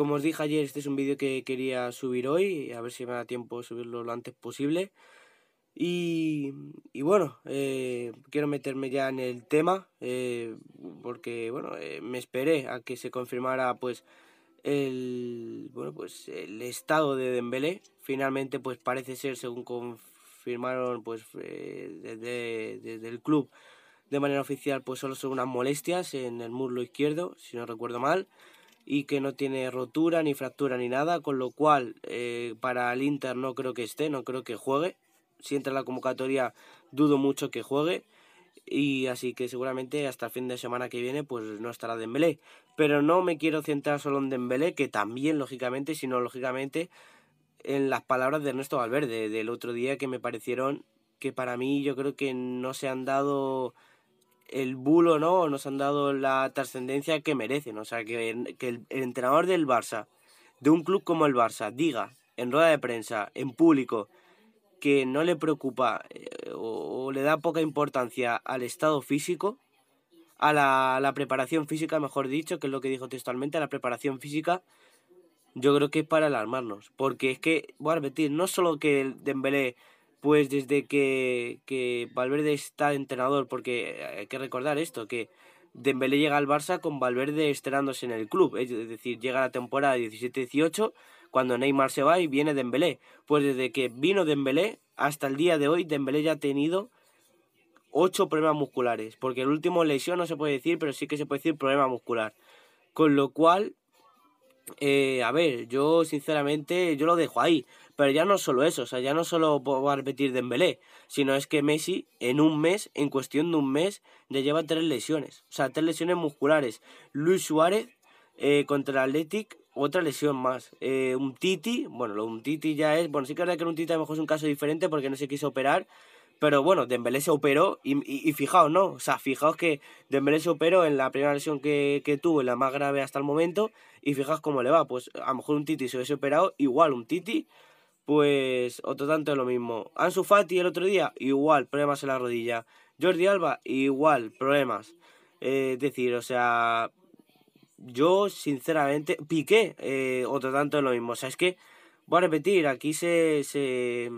Como os dije ayer, este es un vídeo que quería subir hoy, a ver si me da tiempo subirlo lo antes posible. Y, bueno, eh, quiero meterme ya en el tema, eh, porque bueno, eh, me esperé a que se confirmara pues el pues el estado de Dembélé. Finalmente, pues parece ser, según confirmaron pues desde, el club de manera oficial, pues solo son unas molestias en el muslo izquierdo, si no recuerdo mal y que no tiene rotura ni fractura ni nada, con lo cual eh, para el Inter no creo que esté, no creo que juegue. Si entra la convocatoria dudo mucho que juegue y así que seguramente hasta el fin de semana que viene pues no estará Dembélé, pero no me quiero centrar solo en Dembélé, que también lógicamente, sino lógicamente en las palabras de Ernesto Valverde del otro día que me parecieron que para mí yo creo que no se han dado el bulo, ¿no? Nos han dado la trascendencia que merecen. O sea, que, el, entrenador del Barça, de un club como el Barça, diga en rueda de prensa, en público, que no le preocupa eh, o, le da poca importancia al estado físico, a la, preparación física, mejor dicho, que es lo que dijo textualmente, a la preparación física, yo creo que es para alarmarnos. Porque es que, voy a repetir, no solo que el Dembélé pues desde que, Valverde está entrenador, porque eh, hay que recordar esto, que Dembélé llega al Barça con Valverde estrenándose en el club, es decir, llega la temporada 17-18 cuando Neymar se va y viene Dembélé. Pues desde que vino Dembélé hasta el día de hoy, Dembélé ya ha tenido ocho problemas musculares, porque el último lesión no se puede decir, pero sí que se puede decir problema muscular. Con lo cual, eh, a ver, yo sinceramente yo lo dejo ahí, pero ya no solo eso, o sea, ya no solo puedo repetir Dembélé, sino es que Messi en un mes, en cuestión de un mes, ya lleva tres lesiones, o sea, tres lesiones musculares. Luis Suárez eh, contra el otra lesión más. Eh, un Titi, bueno, lo un Titi ya es, bueno, sí que es verdad que un Titi a lo mejor es un caso diferente porque no se quiso operar, pero bueno, Dembélé se operó y, fijaos, ¿no? O sea, fijaos que Dembélé se operó en la primera lesión que, que tuvo, la más grave hasta el momento, y fijas cómo le va. Pues a lo mejor un Titi se hubiese operado, igual un Titi, pues otro tanto es lo mismo. Ansu Fati el otro día, igual, problemas en la rodilla. Jordi Alba, igual, problemas. es eh, decir, o sea, yo sinceramente, Piqué, eh, otro tanto es lo mismo. O sea, es que, voy a repetir, aquí se, se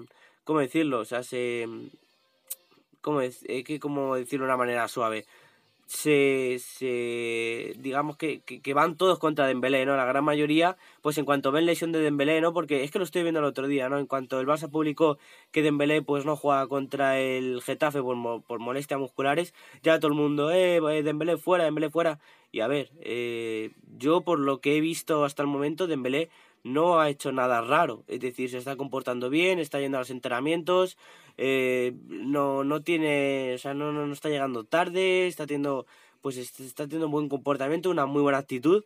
¿cómo decirlo? O sea, se... ¿Cómo, es? ¿Cómo decirlo de una manera suave? se, se digamos que, que, van todos contra Dembélé, ¿no? La gran mayoría, pues en cuanto ven lesión de Dembélé, Porque es que lo estoy viendo el otro día, ¿no? En cuanto el Barça publicó que Dembélé pues no juega contra el Getafe por, por molestias musculares, ya todo el mundo, eh, eh Dembélé fuera, Dembélé fuera. Y a ver, eh, yo por lo que he visto hasta el momento, Dembélé no ha hecho nada raro. Es decir, se está comportando bien, está yendo a los entrenamientos, eh, no, no tiene, o sea, no, no, está llegando tarde, está teniendo, pues está teniendo un buen comportamiento, una muy buena actitud.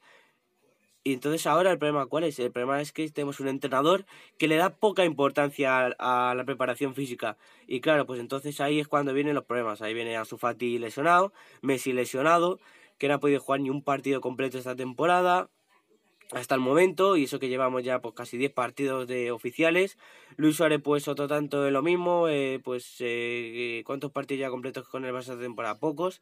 Y entonces ahora el problema cuál es? El problema es que tenemos un entrenador que le da poca importancia a, la preparación física. Y claro, pues entonces ahí es cuando vienen los problemas. Ahí viene Azufati lesionado, Messi lesionado, que no ha podido jugar ni un partido completo esta temporada hasta el momento, y eso que llevamos ya pues, casi 10 partidos de oficiales. Luis Suárez, pues otro tanto de lo mismo, eh, pues eh, ¿cuántos partidos ya completos con el Barça de temporada? Pocos.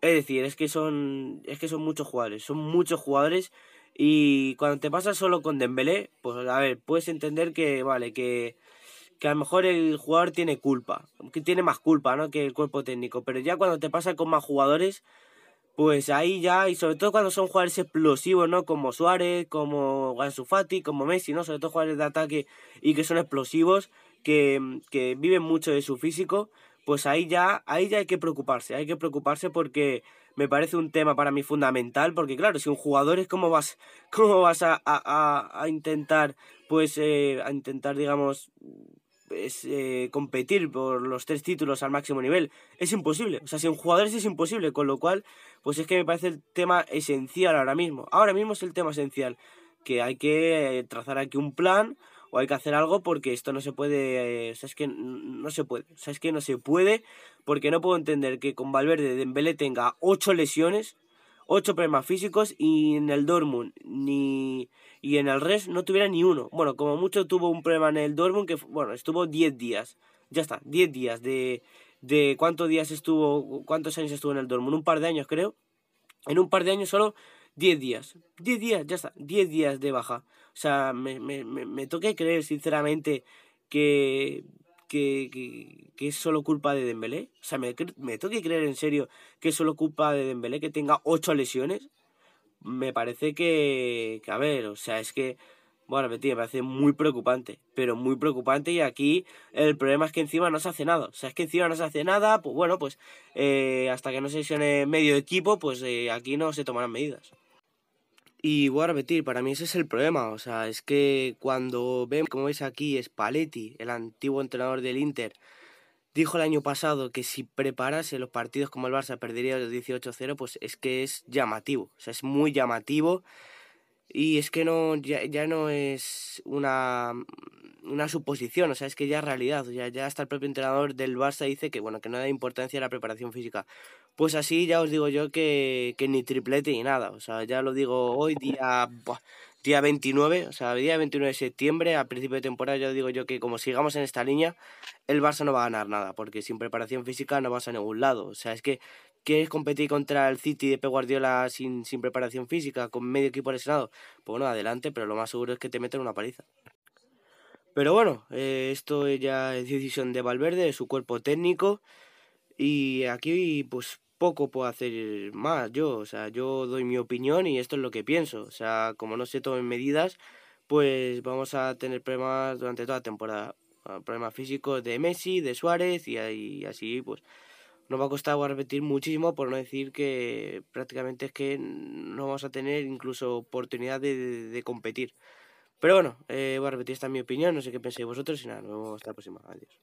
Es decir, es que son, es que son muchos jugadores, son muchos jugadores y cuando te pasa solo con Dembélé, pues a ver, puedes entender que, vale, que, que a lo mejor el jugador tiene culpa, que tiene más culpa, ¿no? Que el cuerpo técnico, pero ya cuando te pasa con más jugadores, pues ahí ya, y sobre todo cuando son jugadores explosivos, ¿no? Como Suárez, como Ansu como Messi, ¿no? Sobre todo jugadores de ataque y que son explosivos, mm, que, viven mucho de su físico, pues ahí ya, ahí ya hay que preocuparse, hay que preocuparse porque me parece un tema para mí fundamental, porque claro, si un jugador es como vas, cómo vas a, a intentar, pues, eh, a intentar, digamos, eh, competir por los tres títulos al máximo nivel. Es imposible. O sea, sin jugadores es imposible. Con lo cual, pues es que me parece el tema esencial ahora mismo. Ahora mismo es el tema esencial. Que hay que eh, trazar aquí un plan o hay que hacer algo porque esto no se puede. sabes eh, o sea, es que no se puede. O sea, es que no se puede porque no puedo entender que con Valverde Dembélé tenga ocho lesiones ocho problemas físicos y en el Dortmund ni y en el resto no tuviera ni uno. Bueno, como mucho tuvo un problema en el Dortmund que bueno, estuvo 10 días. Ya está, 10 días de de cuántos días estuvo, cuántos años estuvo en el Dortmund, un par de años creo. En un par de años solo 10 días. 10 días, ya está, 10 días de baja. O sea, me, me, me, me creer sinceramente que que, es solo culpa de Dembélé? O sea, ¿me, ¿me tengo que creer en serio que es solo culpa de Dembélé que tenga ocho lesiones? Me parece que, que a ver, o sea, es que, bueno, me, parece muy preocupante, pero muy preocupante y aquí el problema es que encima no se hace nada. O sea, es que encima no se hace nada, pues bueno, pues eh, hasta que no se lesione medio equipo, pues eh, aquí no se tomarán medidas. Y voy a repetir, para mí ese es el problema. O sea, es que cuando vemos, como veis aquí, Spalletti, el antiguo entrenador del Inter, dijo el año pasado que si preparase los partidos como el Barça perdería los 18-0, pues es que es llamativo. O sea, es muy llamativo. Y es que no, ya no es una, una suposición, o sea, es que ya es realidad, ya hasta el propio entrenador del Barça dice que, bueno, que no da importancia a la preparación física. Pues así ya os digo yo que, ni triplete ni nada, o sea, ya lo digo hoy, día, día 29, o sea, día 29 de septiembre, a principio de temporada, ya digo yo que como sigamos en esta línea, el Barça no va a ganar nada, porque sin preparación física no vas a ningún lado, o sea, es que ¿Quieres competir contra el City de Pep Guardiola sin, preparación física, con medio equipo lesionado? Pues bueno, adelante, pero lo más seguro es que te meten una paliza. Pero bueno, eh, esto ya es decisión de Valverde, de su cuerpo técnico. Y aquí, pues poco puedo hacer más yo. O sea, yo doy mi opinión y esto es lo que pienso. O sea, como no se tomen medidas, pues vamos a tener problemas durante toda la temporada. Ah, problemas físicos de Messi, de Suárez y, así, pues nos va a costar repetir muchísimo, por no decir que prácticamente es que no vamos a tener incluso oportunidad de competir. Pero bueno, eh, voy a repetir esta mi opinión, no sé qué pensáis vosotros y nada, nos vemos hasta la próxima. Adiós.